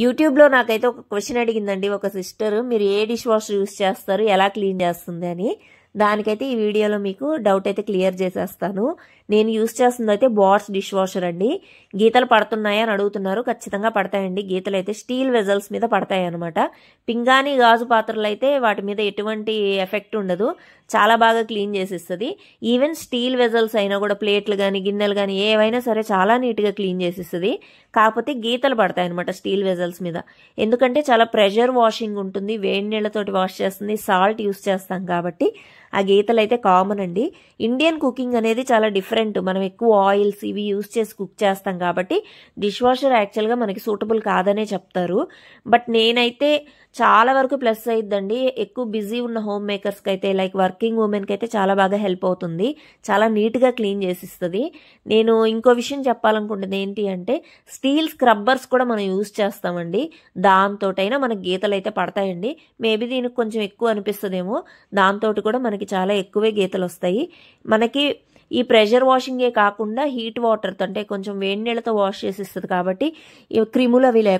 యూట్యూబ్లో నాకైతే ఒక క్వశ్చన్ అడిగిందండి ఒక సిస్టర్ మీరు ఏ డిష్ వాష్ యూస్ చేస్తారు ఎలా క్లీన్ చేస్తుంది అని దానికైతే ఈ వీడియోలో మీకు డౌట్ అయితే క్లియర్ చేసేస్తాను నేను యూస్ చేస్తుంది అయితే బాట్స్ డిష్ వాషర్ అండి గీతలు పడుతున్నాయా అని అడుగుతున్నారు ఖచ్చితంగా పడతాయండి గీతలు అయితే స్టీల్ వెజల్స్ మీద పడతాయి అనమాట పింగాణి గాజు పాత్రలు అయితే వాటి మీద ఎటువంటి ఎఫెక్ట్ ఉండదు చాలా బాగా క్లీన్ చేసిస్తుంది ఈవెన్ స్టీల్ వెజల్స్ అయినా కూడా ప్లేట్లు కానీ గిన్నెలు కానీ ఏవైనా సరే చాలా నీట్గా క్లీన్ చేసిస్తుంది కాకపోతే గీతలు పడతాయి అనమాట స్టీల్ వెజల్స్ మీద ఎందుకంటే చాలా ప్రెషర్ వాషింగ్ ఉంటుంది వేడి నీళ్ళతోటి వాష్ చేస్తుంది సాల్ట్ యూస్ చేస్తాం కాబట్టి ఆ గీతలు అయితే కామన్ అండి ఇండియన్ కుకింగ్ అనేది చాలా డిఫరెంట్ మనం ఎక్కువ ఆయిల్స్ ఇవి యూస్ చేసి కుక్ చేస్తాం కాబట్టి డిష్ వాషర్ యాక్చువల్గా మనకి సూటబుల్ కాదనే చెప్తారు బట్ నేనైతే చాలా వరకు ప్లస్ అయిద్దండి ఎక్కువ బిజీ ఉన్న హోమ్ మేకర్స్కి అయితే లైక్ వర్కింగ్ ఉమెన్కి అయితే చాలా బాగా హెల్ప్ అవుతుంది చాలా నీట్గా క్లీన్ చేసిస్తుంది నేను ఇంకో విషయం చెప్పాలనుకుంటుంది ఏంటి అంటే స్టీల్ స్క్రబ్బర్స్ కూడా మనం యూజ్ చేస్తామండి దాంతోటైనా మనకి గీతలు అయితే పడతాయండి మేబీ దీనికి కొంచెం ఎక్కువ అనిపిస్తుందేమో దాంతో కూడా మనకి చాలా ఎక్కువే గీతలు వస్తాయి మనకి ఈ ప్రెషర్ వాషింగే కాకుండా హీట్ వాటర్తో అంటే కొంచెం వేడి నీళ్ళతో వాష్ చేసి ఇస్తుంది కాబట్టి క్రిములు అవి లేకుండా